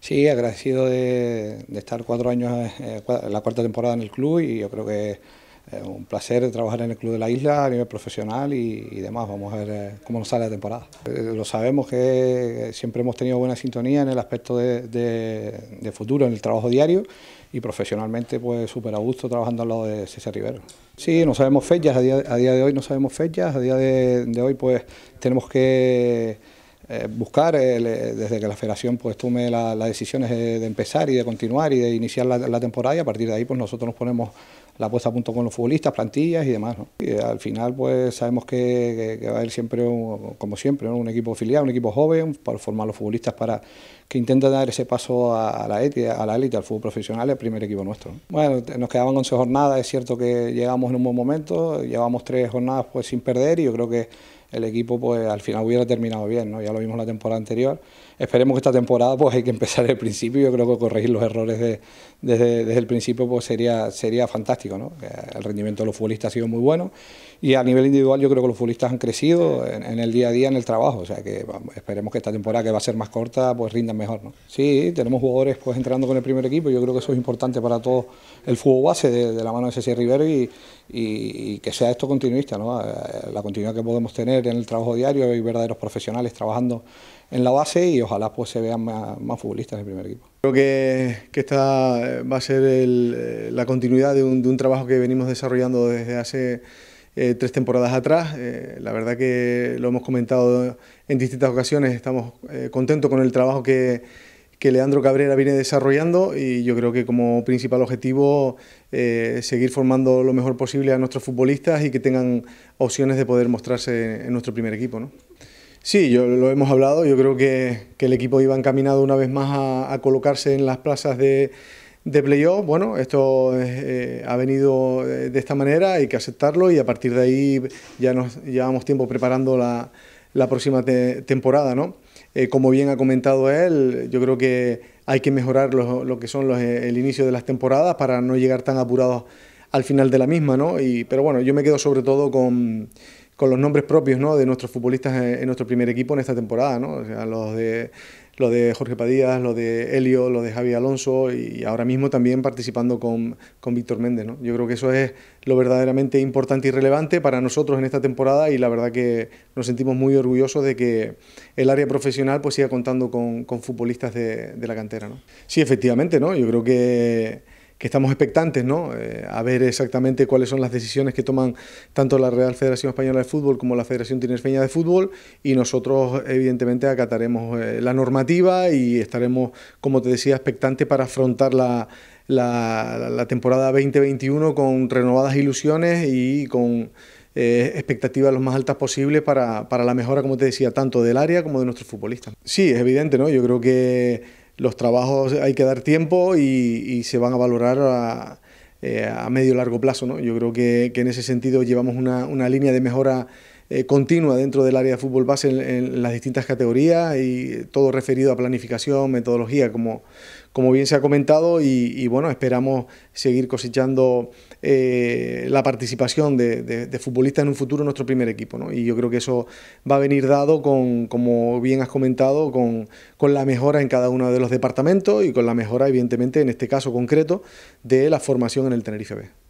Sí, agradecido de, estar cuatro años, eh, la cuarta temporada en el club y yo creo que es eh, un placer trabajar en el club de la isla a nivel profesional y, demás. Vamos a ver eh, cómo nos sale la temporada. Lo sabemos que siempre hemos tenido buena sintonía en el aspecto de, futuro, en el trabajo diario y profesionalmente pues súper a gusto trabajando al lado de César Rivero. Sí, no sabemos fechas, a día, de hoy no sabemos fechas, a día de hoy pues tenemos que eh, buscar, eh, desde que la federación pues tome las la decisiones de, de, empezar y de continuar y de iniciar la, temporada y a partir de ahí pues nosotros nos ponemos la puesta a punto con los futbolistas, plantillas y demás. ¿no? Y al final pues sabemos que, va a haber siempre, como siempre, un equipo filial, un equipo joven, para formar los futbolistas para que intenten dar ese paso a, la élite, a la élite, al fútbol profesional, el primer equipo nuestro. Bueno, nos quedaban 11 jornadas, es cierto que llegamos en un buen momento, llevamos tres jornadas pues sin perder y yo creo que el equipo pues al final hubiera terminado bien, ¿no? Ya lo vimos la temporada anterior. Esperemos que esta temporada pues hay que empezar el principio, yo creo que corregir los errores de, desde, desde el principio pues sería, sería fantástico. ¿no? El rendimiento de los futbolistas ha sido muy bueno y a nivel individual yo creo que los futbolistas han crecido en, el día a día, en el trabajo. O sea que esperemos que esta temporada que va a ser más corta pues rindan mejor. ¿no? Sí, tenemos jugadores pues entrando con el primer equipo. Yo creo que eso es importante para todo el fútbol base de, la mano de Ceci Rivero y, y, que sea esto continuista. ¿no? Eh, la continuidad que podemos tener en el trabajo diario y verdaderos profesionales trabajando en la base y ojalá pues se vean más, futbolistas en el primer equipo. Creo que, esta eh, va a ser eh, la continuidad de un, trabajo que venimos desarrollando desde hace eh, tres temporadas atrás. la verdad que lo hemos comentado en distintas ocasiones, estamos contentos con el trabajo que, Leandro Cabrera viene desarrollando y yo creo que como principal objetivo seguir formando lo mejor posible a nuestros futbolistas y que tengan opciones de poder mostrarse en nuestro primer equipo. ¿no? Sí, yo lo hemos hablado. Yo creo que, el equipo iba encaminado una vez más a, colocarse en las plazas de, de playoff, bueno, esto eh, ha venido eh, de esta manera, hay que aceptarlo y a partir de ahí ya nos llevamos tiempo preparando la, próxima temporada, ¿no? Eh, como bien ha comentado él, yo creo que hay que mejorar lo, que son los, el inicio de las temporadas para no llegar tan apurados al final de la misma, ¿no? Y, pero bueno, yo me quedo sobre todo con, con los nombres propios ¿no? de nuestros futbolistas en, nuestro primer equipo en esta temporada, ¿no? los de los de Jorge Padillas, los de Helio, los de Javi Alonso y ahora mismo también participando con, con Víctor Méndez. ¿no? Yo creo que eso es lo verdaderamente importante y relevante para nosotros en esta temporada y la verdad que nos sentimos muy orgullosos de que el área profesional pues siga contando con, con futbolistas de, de, la cantera. ¿no? Sí, efectivamente, ¿no? yo creo que que estamos expectantes ¿no? Eh, a ver exactamente cuáles son las decisiones que toman tanto la Real Federación Española de Fútbol como la Federación Tinerfeña de Fútbol y nosotros evidentemente acataremos eh, la normativa y estaremos, como te decía, expectantes para afrontar la, temporada 2021 con renovadas ilusiones y con... Eh, expectativas lo más altas posibles para, para la mejora, como te decía, tanto del área como de nuestros futbolistas. Sí, es evidente, ¿no? Yo creo que los trabajos hay que dar tiempo y, se van a valorar a, eh, a medio largo plazo. ¿no? Yo creo que, en ese sentido llevamos una, una línea de mejora eh, continua dentro del área de fútbol base en, las distintas categorías y todo referido a planificación, metodología, como, como bien se ha comentado, y, bueno, esperamos seguir cosechando eh, la participación de, futbolistas en un futuro en nuestro primer equipo, Y yo creo que eso va a venir dado como bien has comentado, con, con la mejora en cada uno de los departamentos y con la mejora, evidentemente, en este caso concreto, de la formación en el Tenerife B.